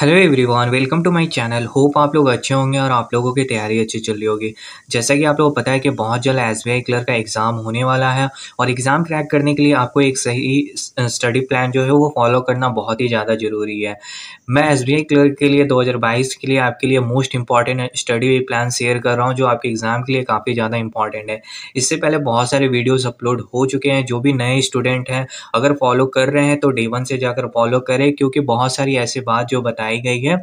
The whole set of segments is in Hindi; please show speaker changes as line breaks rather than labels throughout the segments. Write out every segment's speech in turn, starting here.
hello everyone welcome to my channel hope आप लोग अच्छे होंगे और आप लोगों की तैयारी अच्छी चल रही होगी जैसा कि आप लोगों को पता है कि बहुत जल्द एस बी क्लर्क का एग्ज़ाम होने वाला है और एग्ज़ाम क्रैक करने के लिए आपको एक सही स्टडी प्लान जो है वो फॉलो करना बहुत ही ज़्यादा ज़रूरी है मैं एस बी क्लर्क के लिए दो के लिए आपके लिए most important study plan share कर रहा हूँ जो आपके एग्ज़ाम के लिए काफ़ी ज़्यादा इंपॉर्टेंट है इससे पहले बहुत सारे वीडियोज़ अपलोड हो चुके हैं जो भी नए स्टूडेंट हैं अगर फॉलो कर रहे हैं तो डे वन से जाकर फॉलो करें क्योंकि बहुत सारी ऐसी बात जो बताए बताई गई है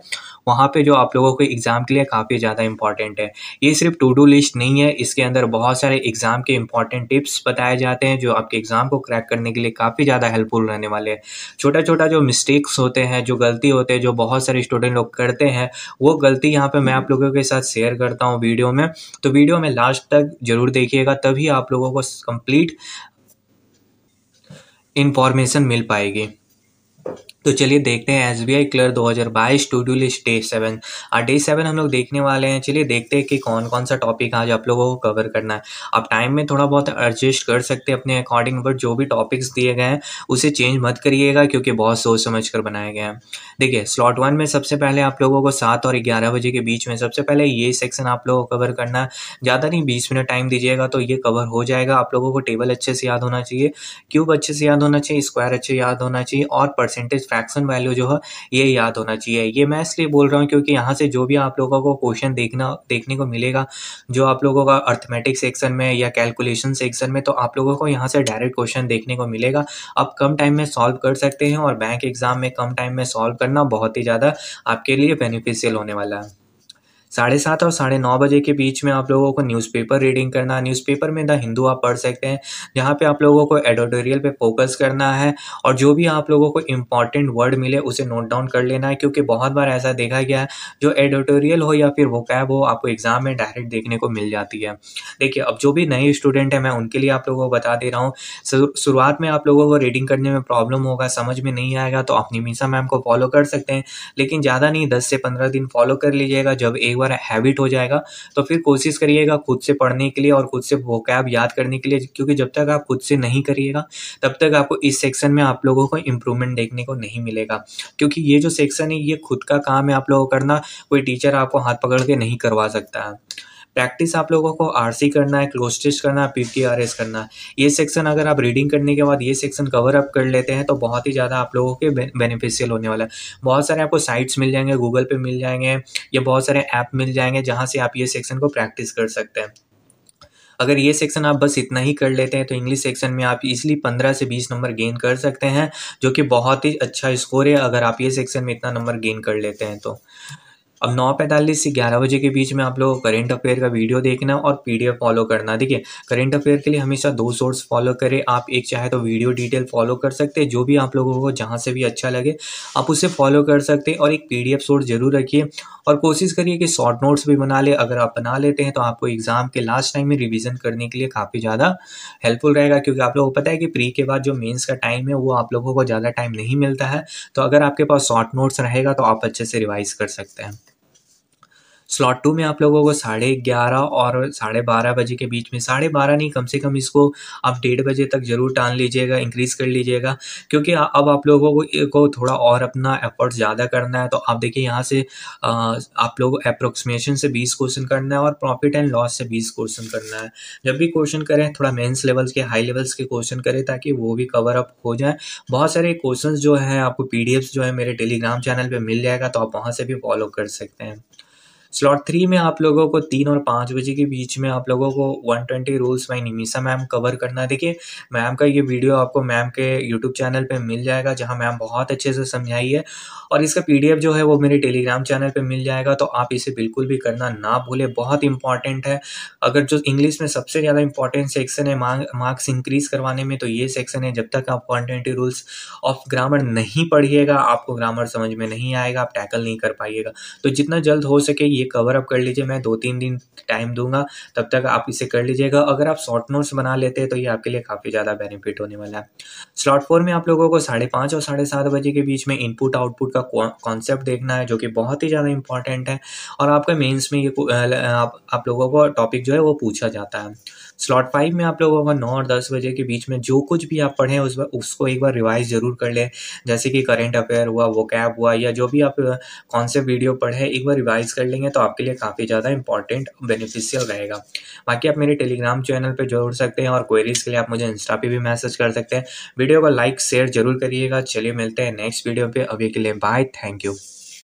वहाँ पे जो आप लोगों को एग्ज़ाम के लिए काफ़ी ज़्यादा इंपॉर्टेंट है ये सिर्फ टू डू लिस्ट नहीं है इसके अंदर बहुत सारे एग्ज़ाम के इंपॉर्टेंट टिप्स बताए जाते हैं जो आपके एग्ज़ाम को क्रैक करने के लिए काफ़ी ज़्यादा हेल्पफुल रहने वाले हैं छोटा छोटा जो मिस्टेक्स होते हैं जो गलती होते हैं जो बहुत सारे स्टूडेंट लोग करते हैं वो गलती यहाँ पर मैं आप लोगों के साथ शेयर करता हूँ वीडियो में तो वीडियो में लास्ट तक ज़रूर देखिएगा तभी आप लोगों को कंप्लीट इन्फॉर्मेशन मिल पाएगी तो चलिए देखते हैं एस बी आई क्लर दो हज़ार बाईस डू लिस्ट डे सेवन और डे सेवन हम लोग देखने वाले हैं चलिए देखते हैं कि कौन कौन सा टॉपिक आज आप लोगों को कवर करना है आप टाइम में थोड़ा बहुत एडजस्ट कर सकते हैं अपने अकॉर्डिंग बट जो भी टॉपिक्स दिए गए हैं उसे चेंज मत करिएगा क्योंकि बहुत सोच समझ कर बनाए गए हैं देखिए स्लॉट वन में सबसे पहले आप लोगों को सात और ग्यारह बजे के बीच में सबसे पहले ये सेक्शन आप लोगों को कवर करना है ज़्यादा नहीं बीस मिनट टाइम दीजिएगा तो ये कवर हो जाएगा आप लोगों को टेबल अच्छे से याद होना चाहिए क्यूब अच्छे से याद होना चाहिए स्क्वायर अच्छे याद होना चाहिए और परसेंटेज फ्रैक्शन वैल्यू जो है ये याद होना चाहिए ये मैं इसलिए बोल रहा हूँ क्योंकि यहाँ से जो भी आप लोगों को क्वेश्चन देखना देखने को मिलेगा जो आप लोगों का अर्थमेटिक सेक्शन में या कैलकुलेशन सेक्शन में तो आप लोगों को यहाँ से डायरेक्ट क्वेश्चन देखने को मिलेगा आप कम टाइम में सॉल्व कर सकते हैं और बैंक एग्जाम में कम टाइम में सॉल्व करना बहुत ही ज़्यादा आपके लिए बेनिफिशियल होने वाला है साढ़े सात और साढ़े नौ बजे के बीच में आप लोगों को न्यूज़पेपर रीडिंग करना है न्यूज़पेपर में द हिंदू आप पढ़ सकते हैं जहाँ पे आप लोगों को एडिटोरियल पे फोकस करना है और जो भी आप लोगों को इम्पॉर्टेंट वर्ड मिले उसे नोट डाउन कर लेना है क्योंकि बहुत बार ऐसा देखा गया है जो एडिटोरियल हो या फिर वो कैब हो आपको एग्ज़ाम में डायरेक्ट देखने को मिल जाती है देखिए अब जो भी नए स्टूडेंट हैं मैं उनके लिए आप लोगों को बता दे रहा हूँ शुरुआत में आप लोगों को रीडिंग करने में प्रॉब्लम होगा समझ में नहीं आएगा तो आप निमिषा मैम को फॉलो कर सकते हैं लेकिन ज़्यादा नहीं दस से पंद्रह दिन फॉलो कर लीजिएगा जब एक बार हैबिट हो जाएगा तो फिर कोशिश करिएगा खुद से पढ़ने के लिए और खुद से वोकैब याद करने के लिए क्योंकि जब तक आप खुद से नहीं करिएगा तब तक आपको इस सेक्शन में आप लोगों को इम्प्रूवमेंट देखने को नहीं मिलेगा क्योंकि ये जो सेक्शन है ये खुद का काम है आप लोगों को करना कोई टीचर आपको हाथ पकड़ के नहीं करवा सकता है प्रैक्टिस आप लोगों को आर करना है क्लोज टेस्ट करना है पी करना है ये सेक्शन अगर आप रीडिंग करने के बाद ये सेक्शन कवर अप कर लेते हैं तो बहुत ही ज़्यादा आप लोगों के बेनिफिशियल होने वाला है बहुत सारे आपको साइट्स मिल जाएंगे गूगल पे मिल जाएंगे या बहुत सारे ऐप मिल जाएंगे जहाँ से आप ये सेक्शन को प्रैक्टिस कर सकते हैं अगर ये सेक्शन आप बस इतना ही कर लेते हैं तो इंग्लिश सेक्शन में आप इसलिए पंद्रह से बीस नंबर गेन कर सकते हैं जो कि बहुत ही अच्छा स्कोर है अगर आप ये सेक्शन में इतना नंबर गेन कर लेते हैं तो अब नौ पैंतालीस से ग्यारह बजे के बीच में आप लोग करेंट अफेयर का वीडियो देखना और पीडीएफ फॉलो करना देखिए करेंट अफेयर के लिए हमेशा दो सोर्स फॉलो करें आप एक चाहे तो वीडियो डिटेल फॉलो कर सकते हैं जो भी आप लोगों को जहाँ से भी अच्छा लगे आप उसे फॉलो कर सकते हैं और एक पी सोर्स जरूर रखिए और कोशिश करिए कि शॉर्ट नोट्स भी बना ले अगर आप बना लेते हैं तो आपको एग्ज़ाम के लास्ट टाइम में रिविज़न करने के लिए काफ़ी ज़्यादा हेल्पफुल रहेगा क्योंकि आप लोगों को पता है कि प्री के बाद जो मेन्स का टाइम है वो आप लोगों को ज़्यादा टाइम नहीं मिलता है तो अगर आपके पास शॉर्ट नोट्स रहेगा तो आप अच्छे से रिवाइज़ कर सकते हैं स्लॉट टू में आप लोगों को साढ़े ग्यारह और साढ़े बारह बजे के बीच में साढ़े बारह नहीं कम से कम इसको आप डेढ़ बजे तक ज़रूर टान लीजिएगा इंक्रीज़ कर लीजिएगा क्योंकि अब आप लोगों को को थोड़ा और अपना एफर्ट ज़्यादा करना है तो आप देखिए यहाँ से आप लोग अप्रोक्सीमेशन से बीस क्वेश्चन करना है और प्रॉफिट एंड लॉस से बीस क्वेश्चन करना है जब भी क्वेश्चन करें थोड़ा मेन्स लेवल्स के हाई लेवल्स के क्वेश्चन करें ताकि वो भी कवर अप हो जाए बहुत सारे क्वेश्चन जो है आपको पी जो है मेरे टेलीग्राम चैनल पर मिल जाएगा तो आप वहाँ से भी फॉलो कर सकते हैं स्लॉट थ्री में आप लोगों को तीन और पाँच बजे के बीच में आप लोगों को one twenty rules by Nimisha ma'am cover करना है देखिए मैम का ये वीडियो आपको मैम के यूट्यूब चैनल पर मिल जाएगा जहाँ मैम बहुत अच्छे से समझाई है और इसका पी जो है वो मेरे टेलीग्राम चैनल पर मिल जाएगा तो आप इसे बिल्कुल भी करना ना भूलें बहुत इंपॉर्टेंट है अगर जो इंग्लिश में सबसे ज़्यादा इंपॉर्टेंट सेक्शन है मार्क्स इंक्रीज करवाने में तो ये सेक्शन है जब तक आप one twenty rules of grammar नहीं पढ़िएगा आपको ग्रामर समझ में नहीं आएगा आप टैकल नहीं कर पाइएगा तो जितना जल्द हो सके ये ये कवर अप कर लीजिए मैं दो तीन दिन टाइम दूंगा तब तक आप इसे कर लीजिएगा अगर आप शॉर्ट नोट्स बना लेते हैं तो ये आपके लिए काफ़ी ज़्यादा बेनिफिट होने वाला है स्लॉट फोर में आप लोगों को साढ़े पाँच और साढ़े सात बजे के बीच में इनपुट आउटपुट का कॉन्सेप्ट देखना है जो कि बहुत ही ज़्यादा इंपॉर्टेंट है और आपके मेन्स में ये आप, आप लोगों को टॉपिक जो है वो पूछा जाता है स्लॉट फाइव में आप लोग अगर नौ और दस बजे के बीच में जो कुछ भी आप पढ़ें उस उसको एक बार रिवाइज ज़रूर कर लें जैसे कि करेंट अफेयर हुआ वो कैब हुआ या जो भी आप कौन से वीडियो पढ़ें एक बार रिवाइज कर लेंगे तो आपके लिए काफ़ी ज़्यादा इंपॉर्टेंट बेनिफिशियल रहेगा बाकी आप मेरे टेलीग्राम चैनल पर जोड़ सकते हैं और क्वेरीज़ के लिए आप मुझे इंस्टा पर भी मैसेज कर सकते हैं वीडियो को लाइक शेयर जरूर करिएगा चलिए मिलते हैं नेक्स्ट वीडियो पर अभी के लिए बाय थैंक यू